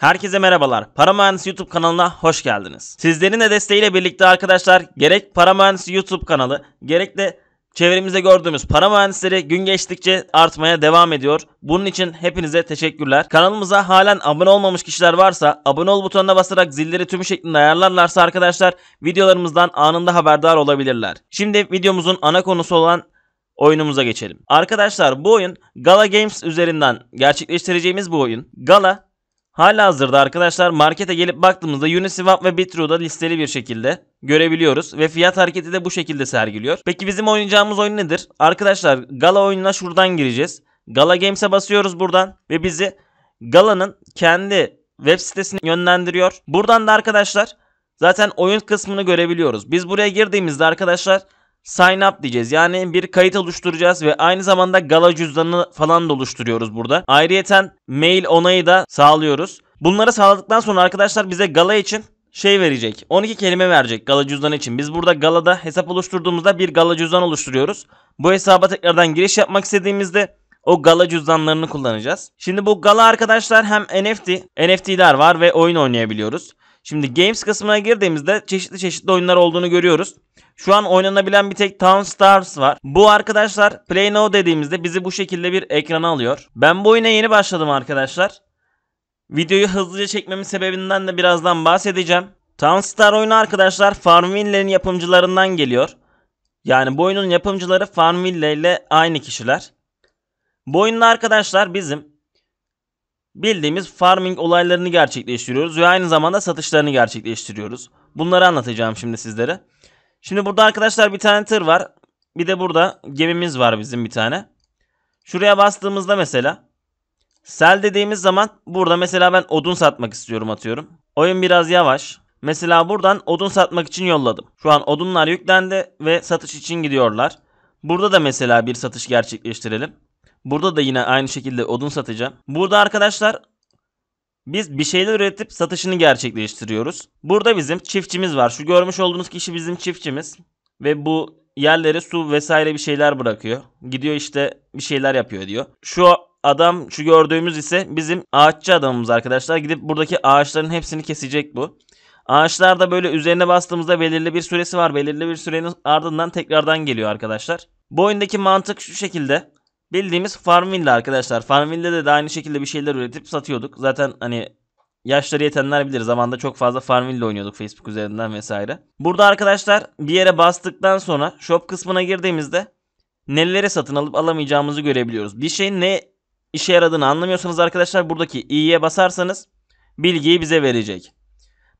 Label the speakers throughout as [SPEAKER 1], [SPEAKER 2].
[SPEAKER 1] Herkese merhabalar. Para Mühendisi YouTube kanalına hoş geldiniz. Sizlerin de desteğiyle birlikte arkadaşlar gerek Para Mühendisi YouTube kanalı gerek de çevremizde gördüğümüz para mühendisleri gün geçtikçe artmaya devam ediyor. Bunun için hepinize teşekkürler. Kanalımıza halen abone olmamış kişiler varsa abone ol butonuna basarak zilleri tüm şeklinde ayarlarlarsa arkadaşlar videolarımızdan anında haberdar olabilirler. Şimdi videomuzun ana konusu olan oyunumuza geçelim. Arkadaşlar bu oyun Gala Games üzerinden gerçekleştireceğimiz bu oyun. Gala Hala hazırda arkadaşlar markete gelip baktığımızda Uniswap ve Bitro'da listeli bir şekilde görebiliyoruz ve fiyat hareketi de bu şekilde sergiliyor. Peki bizim oynayacağımız oyun nedir? Arkadaşlar Gala oyununa şuradan gireceğiz. Gala Games'e basıyoruz buradan ve bizi Gala'nın kendi web sitesine yönlendiriyor. Buradan da arkadaşlar zaten oyun kısmını görebiliyoruz. Biz buraya girdiğimizde arkadaşlar sign up diyeceğiz. Yani bir kayıt oluşturacağız ve aynı zamanda gala cüzdanı falan da oluşturuyoruz burada. Ayrıyeten mail onayı da sağlıyoruz. Bunları sağladıktan sonra arkadaşlar bize gala için şey verecek. 12 kelime verecek gala cüzdanı için. Biz burada galada hesap oluşturduğumuzda bir gala cüzdan oluşturuyoruz. Bu hesaba tekrardan giriş yapmak istediğimizde o gala cüzdanlarını kullanacağız. Şimdi bu gala arkadaşlar hem NFT, NFT'ler var ve oyun oynayabiliyoruz. Şimdi Games kısmına girdiğimizde çeşitli çeşitli oyunlar olduğunu görüyoruz. Şu an oynanabilen bir tek Town Stars var. Bu arkadaşlar Play Now dediğimizde bizi bu şekilde bir ekrana alıyor. Ben bu oyuna yeni başladım arkadaşlar. Videoyu hızlıca çekmemin sebebinden de birazdan bahsedeceğim. Town Star oyunu arkadaşlar Farmville'nin yapımcılarından geliyor. Yani bu oyunun yapımcıları Farmville ile aynı kişiler. Bu oyunda arkadaşlar bizim bildiğimiz farming olaylarını gerçekleştiriyoruz ve aynı zamanda satışlarını gerçekleştiriyoruz. Bunları anlatacağım şimdi sizlere. Şimdi burada arkadaşlar bir tane tır var. Bir de burada gemimiz var bizim bir tane. Şuraya bastığımızda mesela sel dediğimiz zaman burada mesela ben odun satmak istiyorum atıyorum. Oyun biraz yavaş. Mesela buradan odun satmak için yolladım. Şu an odunlar yüklendi ve satış için gidiyorlar. Burada da mesela bir satış gerçekleştirelim. Burada da yine aynı şekilde odun satacağım. Burada arkadaşlar biz bir şeyler üretip satışını gerçekleştiriyoruz. Burada bizim çiftçimiz var. Şu görmüş olduğunuz kişi bizim çiftçimiz. Ve bu yerlere su vesaire bir şeyler bırakıyor. Gidiyor işte bir şeyler yapıyor diyor. Şu adam şu gördüğümüz ise bizim ağaççı adamımız arkadaşlar. Gidip buradaki ağaçların hepsini kesecek bu. Ağaçlar da böyle üzerine bastığımızda belirli bir süresi var. Belirli bir sürenin ardından tekrardan geliyor arkadaşlar. Bu oyundaki mantık şu şekilde. Bildiğimiz Farmville arkadaşlar. Farmville'de de aynı şekilde bir şeyler üretip satıyorduk. Zaten hani yaşları yetenler bilir. Zamanında çok fazla Farmville oynuyorduk Facebook üzerinden vesaire. Burada arkadaşlar bir yere bastıktan sonra shop kısmına girdiğimizde neleri satın alıp alamayacağımızı görebiliyoruz. Bir şeyin ne işe yaradığını anlamıyorsanız arkadaşlar buradaki i'ye basarsanız bilgiyi bize verecek.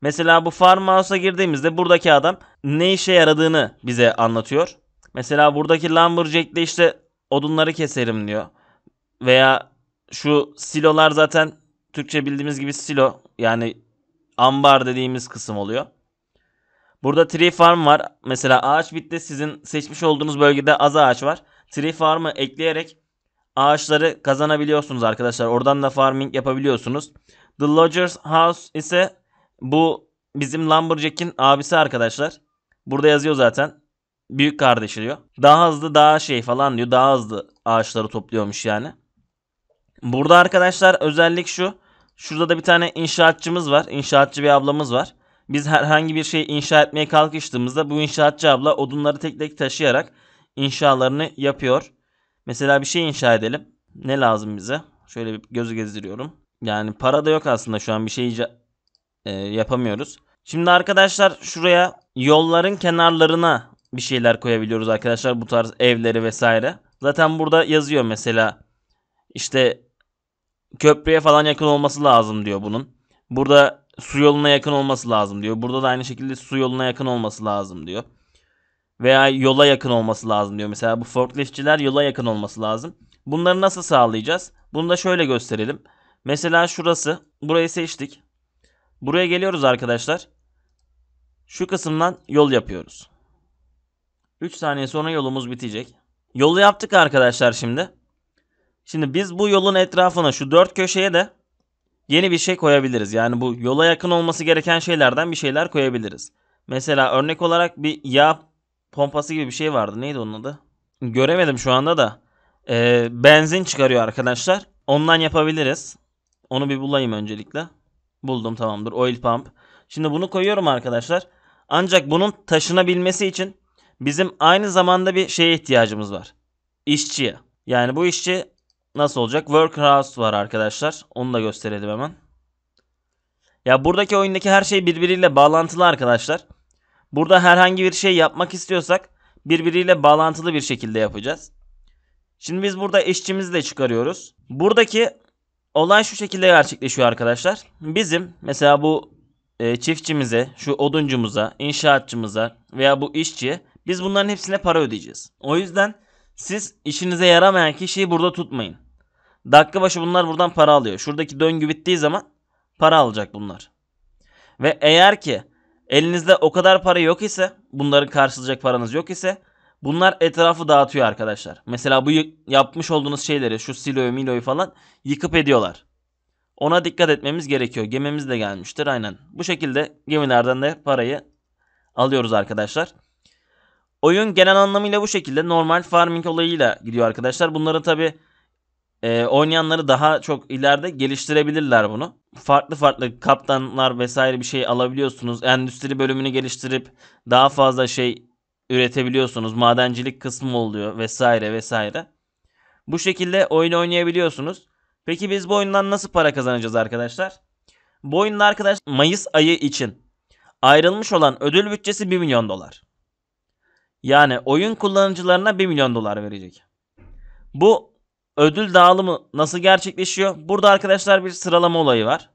[SPEAKER 1] Mesela bu farmhouse'a girdiğimizde buradaki adam ne işe yaradığını bize anlatıyor. Mesela buradaki lumberjack'te işte odunları keserim diyor. Veya şu silolar zaten Türkçe bildiğimiz gibi silo yani ambar dediğimiz kısım oluyor. Burada tree farm var. Mesela ağaç bitti. Sizin seçmiş olduğunuz bölgede az ağaç var. Tree farm'ı ekleyerek ağaçları kazanabiliyorsunuz arkadaşlar. Oradan da farming yapabiliyorsunuz. The Lodger's House ise bu bizim Lumberjack'in abisi arkadaşlar. Burada yazıyor zaten büyük kardeşi diyor. Daha hızlı daha şey falan diyor. Daha hızlı ağaçları topluyormuş yani. Burada arkadaşlar özellik şu. Şurada da bir tane inşaatçımız var. İnşaatçı bir ablamız var. Biz herhangi bir şey inşa etmeye kalkıştığımızda bu inşaatçı abla odunları tek tek taşıyarak inşalarını yapıyor. Mesela bir şey inşa edelim. Ne lazım bize? Şöyle bir gözü gezdiriyorum. Yani para da yok aslında şu an bir şey e, yapamıyoruz. Şimdi arkadaşlar şuraya yolların kenarlarına bir şeyler koyabiliyoruz arkadaşlar. Bu tarz evleri vesaire. Zaten burada yazıyor mesela. işte köprüye falan yakın olması lazım diyor bunun. Burada su yoluna yakın olması lazım diyor. Burada da aynı şekilde su yoluna yakın olması lazım diyor. Veya yola yakın olması lazım diyor. Mesela bu forkliftçiler yola yakın olması lazım. Bunları nasıl sağlayacağız? Bunu da şöyle gösterelim. Mesela şurası. Burayı seçtik. Buraya geliyoruz arkadaşlar. Şu kısımdan yol yapıyoruz. 3 saniye sonra yolumuz bitecek. Yolu yaptık arkadaşlar şimdi. Şimdi biz bu yolun etrafına şu dört köşeye de yeni bir şey koyabiliriz. Yani bu yola yakın olması gereken şeylerden bir şeyler koyabiliriz. Mesela örnek olarak bir yağ pompası gibi bir şey vardı. Neydi onun adı? Göremedim şu anda da. Ee, benzin çıkarıyor arkadaşlar. Ondan yapabiliriz. Onu bir bulayım öncelikle. Buldum tamamdır. Oil pump. Şimdi bunu koyuyorum arkadaşlar. Ancak bunun taşınabilmesi için bizim aynı zamanda bir şeye ihtiyacımız var. İşçiye. Yani bu işçi nasıl olacak? Workhouse var arkadaşlar. Onu da gösterelim hemen. Ya buradaki oyundaki her şey birbiriyle bağlantılı arkadaşlar. Burada herhangi bir şey yapmak istiyorsak birbiriyle bağlantılı bir şekilde yapacağız. Şimdi biz burada işçimizi de çıkarıyoruz. Buradaki olay şu şekilde gerçekleşiyor arkadaşlar. Bizim mesela bu e, çiftçimize, şu oduncumuza, inşaatçımıza veya bu işçiye biz bunların hepsine para ödeyeceğiz. O yüzden siz işinize yaramayan kişiyi burada tutmayın. Dakika başı bunlar buradan para alıyor. Şuradaki döngü bittiği zaman para alacak bunlar. Ve eğer ki elinizde o kadar para yok ise bunların karşılayacak paranız yok ise bunlar etrafı dağıtıyor arkadaşlar. Mesela bu yapmış olduğunuz şeyleri şu siloyu miloyu falan yıkıp ediyorlar. Ona dikkat etmemiz gerekiyor. Gemimiz de gelmiştir aynen. Bu şekilde gemilerden de parayı alıyoruz arkadaşlar. Oyun genel anlamıyla bu şekilde normal farming olayıyla gidiyor arkadaşlar. Bunları tabi e, oynayanları daha çok ileride geliştirebilirler bunu. Farklı farklı kaptanlar vesaire bir şey alabiliyorsunuz. Endüstri bölümünü geliştirip daha fazla şey üretebiliyorsunuz. Madencilik kısmı oluyor vesaire vesaire. Bu şekilde oyunu oynayabiliyorsunuz. Peki biz bu oyundan nasıl para kazanacağız arkadaşlar? Bu oyunda arkadaşlar Mayıs ayı için ayrılmış olan ödül bütçesi 1 milyon dolar. Yani oyun kullanıcılarına 1 milyon dolar verecek. Bu ödül dağılımı nasıl gerçekleşiyor? Burada arkadaşlar bir sıralama olayı var.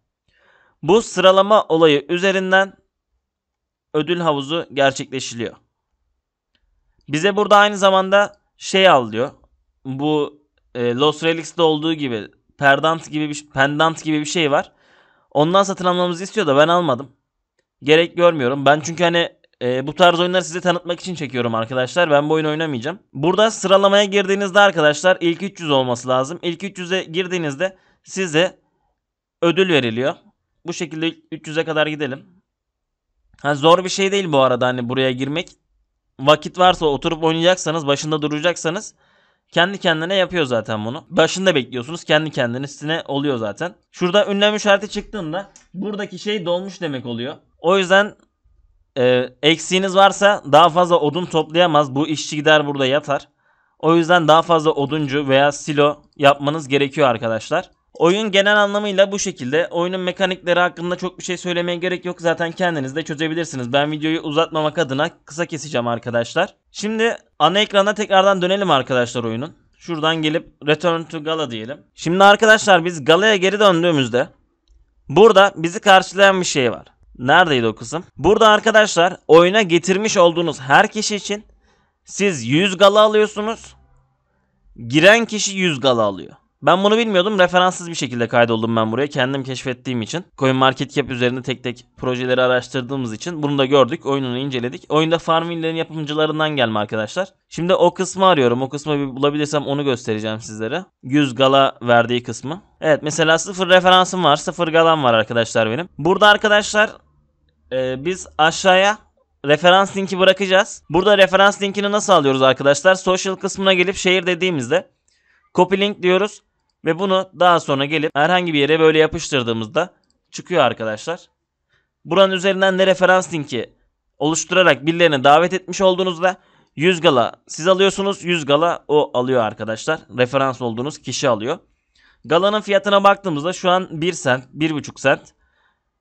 [SPEAKER 1] Bu sıralama olayı üzerinden ödül havuzu gerçekleşiliyor. Bize burada aynı zamanda şey al diyor. Bu e, Lost Relics'te olduğu gibi perdant gibi bir pendant gibi bir şey var. Ondan satın almamızı istiyor da ben almadım. Gerek görmüyorum. Ben çünkü hani e, bu tarz oyunlar size tanıtmak için çekiyorum arkadaşlar. Ben bu oyunu oynamayacağım. Burada sıralamaya girdiğinizde arkadaşlar ilk 300 olması lazım. İlk 300'e girdiğinizde size ödül veriliyor. Bu şekilde 300'e kadar gidelim. Ha, zor bir şey değil bu arada hani buraya girmek. Vakit varsa oturup oynayacaksanız başında duracaksanız kendi kendine yapıyor zaten bunu. Başında bekliyorsunuz kendi kendine üstüne oluyor zaten. Şurada ünlem işareti çıktığında buradaki şey dolmuş demek oluyor. O yüzden e, eksiğiniz varsa daha fazla odun toplayamaz. Bu işçi gider burada yatar. O yüzden daha fazla oduncu veya silo yapmanız gerekiyor arkadaşlar. Oyun genel anlamıyla bu şekilde. Oyunun mekanikleri hakkında çok bir şey söylemeye gerek yok. Zaten kendiniz de çözebilirsiniz. Ben videoyu uzatmamak adına kısa keseceğim arkadaşlar. Şimdi ana ekrana tekrardan dönelim arkadaşlar oyunun. Şuradan gelip Return to Gala diyelim. Şimdi arkadaşlar biz Gala'ya geri döndüğümüzde burada bizi karşılayan bir şey var. Neredeydi o kızım? Burada arkadaşlar oyuna getirmiş olduğunuz her kişi için siz 100 gala alıyorsunuz. Giren kişi 100 gala alıyor. Ben bunu bilmiyordum. Referanssız bir şekilde kaydoldum ben buraya. Kendim keşfettiğim için. Market Cap üzerinde tek tek projeleri araştırdığımız için bunu da gördük. Oyununu inceledik. Oyunda Farmville'lerin yapımcılarından gelme arkadaşlar. Şimdi o kısmı arıyorum. O kısmı bir bulabilirsem onu göstereceğim sizlere. 100 gala verdiği kısmı. Evet mesela sıfır referansım var. Sıfır galam var arkadaşlar benim. Burada arkadaşlar e, biz aşağıya referans linki bırakacağız. Burada referans linkini nasıl alıyoruz arkadaşlar? Social kısmına gelip şehir dediğimizde copy link diyoruz ve bunu daha sonra gelip herhangi bir yere böyle yapıştırdığımızda çıkıyor arkadaşlar. Buranın üzerinden de referans linki oluşturarak birilerini davet etmiş olduğunuzda 100 gala siz alıyorsunuz 100 gala o alıyor arkadaşlar. Referans olduğunuz kişi alıyor. Galanın fiyatına baktığımızda şu an 1 sent 1,5 sent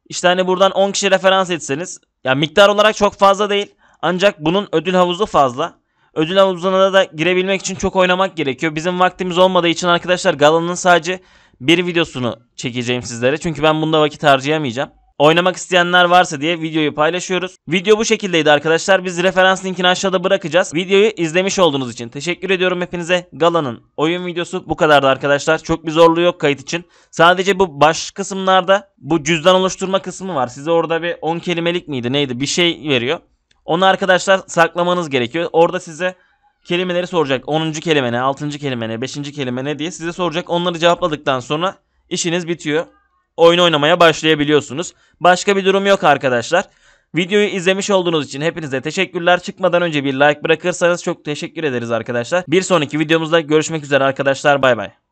[SPEAKER 1] işte hani buradan 10 kişi referans etseniz ya miktar olarak çok fazla değil. Ancak bunun ödül havuzu fazla. Ödül havuzuna da girebilmek için çok oynamak gerekiyor. Bizim vaktimiz olmadığı için arkadaşlar galanın sadece bir videosunu çekeceğim sizlere. Çünkü ben bunda vakit harcayamayacağım. Oynamak isteyenler varsa diye videoyu paylaşıyoruz. Video bu şekildeydi arkadaşlar. Biz referans linkini aşağıda bırakacağız. Videoyu izlemiş olduğunuz için teşekkür ediyorum hepinize. Gala'nın oyun videosu bu kadardı arkadaşlar. Çok bir zorluğu yok kayıt için. Sadece bu baş kısımlarda bu cüzdan oluşturma kısmı var. Size orada bir 10 kelimelik miydi neydi bir şey veriyor. Onu arkadaşlar saklamanız gerekiyor. Orada size kelimeleri soracak. 10. kelime ne, 6. kelime ne, 5. kelime ne diye size soracak. Onları cevapladıktan sonra işiniz bitiyor oyun oynamaya başlayabiliyorsunuz. Başka bir durum yok arkadaşlar. Videoyu izlemiş olduğunuz için hepinize teşekkürler. Çıkmadan önce bir like bırakırsanız çok teşekkür ederiz arkadaşlar. Bir sonraki videomuzda görüşmek üzere arkadaşlar. Bay bay.